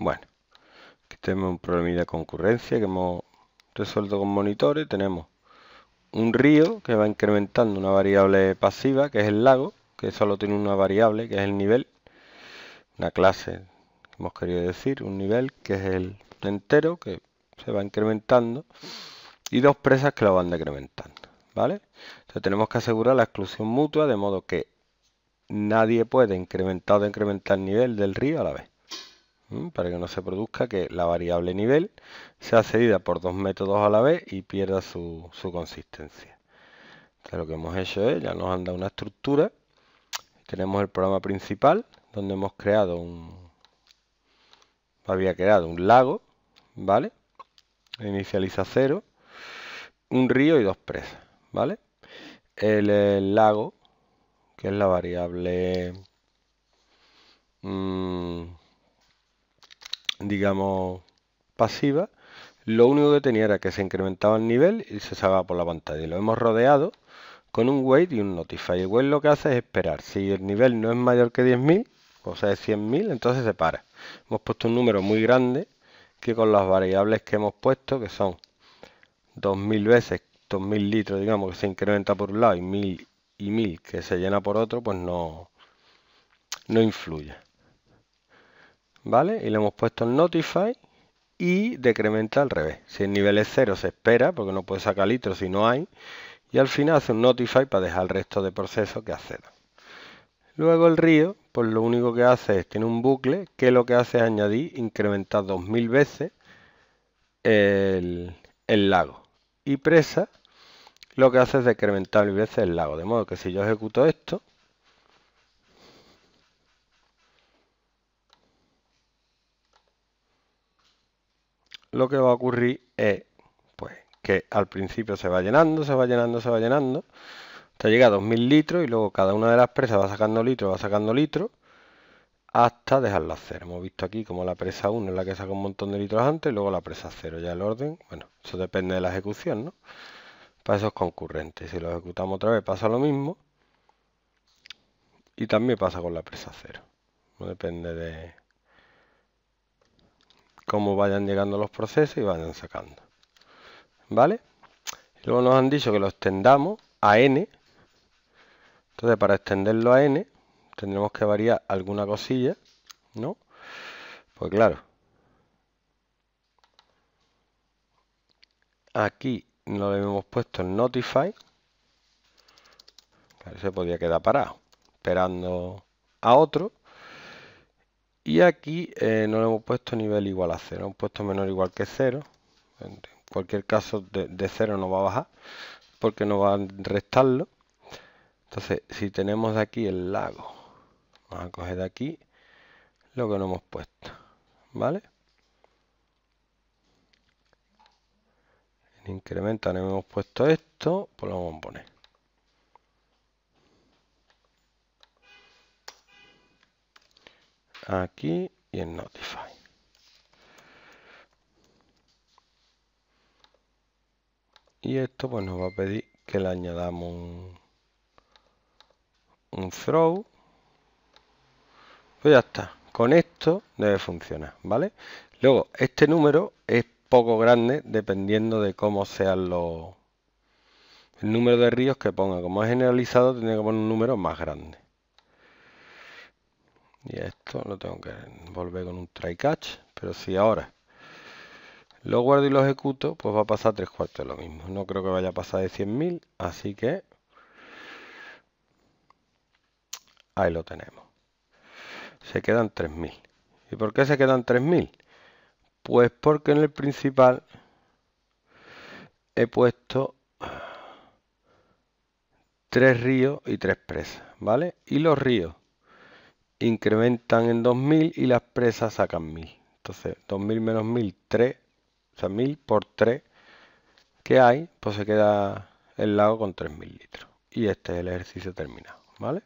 Bueno, aquí tenemos un problema de concurrencia que hemos resuelto con monitores. Tenemos un río que va incrementando una variable pasiva, que es el lago, que solo tiene una variable, que es el nivel. Una clase, hemos querido decir, un nivel, que es el entero, que se va incrementando. Y dos presas que lo van decrementando, ¿vale? Entonces tenemos que asegurar la exclusión mutua, de modo que nadie puede incrementar o decrementar el nivel del río a la vez. Mm, para que no se produzca que la variable nivel sea cedida por dos métodos a la vez y pierda su, consistencia. Entonces lo que hemos hecho es, ya nos han dado una estructura, tenemos el programa principal, donde hemos creado un... había creado un lago, ¿vale? Inicializa cero, un río y dos presas, ¿vale? el, lago, que es la variable... Mm, digamos, pasiva, lo único que tenía era que se incrementaba el nivel y se salga por la pantalla. Y lo hemos rodeado con un wait y un notify. El wait lo que hace es esperar. Si el nivel no es mayor que 10.000, o sea, es 100.000, entonces se para. Hemos puesto un número muy grande que con las variables que hemos puesto, que son 2.000 veces, 2.000 litros, digamos, que se incrementa por un lado y 1.000 y 1.000 que se llena por otro, pues no, no influye. ¿vale? Y le hemos puesto el notify y decrementa al revés. Si el nivel es cero se espera, porque no puede sacar litros si no hay. Y al final hace un notify para dejar el resto de procesos que hacer Luego el río, pues lo único que hace es, tiene un bucle que lo que hace es añadir, incrementar 2000 veces el, el lago. Y presa, lo que hace es decrementar mil veces el lago. De modo que si yo ejecuto esto, lo que va a ocurrir es pues, que al principio se va llenando, se va llenando, se va llenando, hasta llega a 2000 litros y luego cada una de las presas va sacando litros, va sacando litros, hasta dejarla cero. Hemos visto aquí como la presa 1 es la que saca un montón de litros antes y luego la presa 0 ya el orden. Bueno, eso depende de la ejecución, ¿no? Para esos concurrentes. Si lo ejecutamos otra vez pasa lo mismo. Y también pasa con la presa 0. No depende de, cómo vayan llegando los procesos y vayan sacando. ¿Vale? luego nos han dicho que lo extendamos a n. Entonces, para extenderlo a n, tendremos que variar alguna cosilla, ¿no? Pues claro. Aquí no le hemos puesto el notify. se podía quedar parado, esperando a otro. Y aquí eh, no le hemos puesto nivel igual a 0, hemos puesto menor igual que cero. En cualquier caso de, cero no va a bajar porque no va a restarlo. Entonces, si tenemos aquí el lago, vamos a coger de aquí lo que no hemos puesto, ¿vale? En incrementa no hemos puesto esto, pues lo vamos a poner. aquí y en Notify. Y esto pues nos va a pedir que le añadamos un, un throw. Pues ya está. Con esto debe funcionar, ¿vale? Luego, este número es poco grande dependiendo de cómo sean los el número de ríos que ponga. Como es generalizado, tiene que poner un número más grande y esto lo tengo que volver con un try catch pero si ahora lo guardo y lo ejecuto pues va a pasar tres cuartos de lo mismo no creo que vaya a pasar de 100.000 así que ahí lo tenemos se quedan 3.000 ¿y por qué se quedan 3.000? pues porque en el principal he puesto tres ríos y tres presas vale y los ríos incrementan en 2000 y las presas sacan 1000. Entonces, 2000 menos 1000, 3, o sea, 1000 por 3 que hay, pues se queda el lago con 3000 litros. Y este es el ejercicio terminado, ¿vale?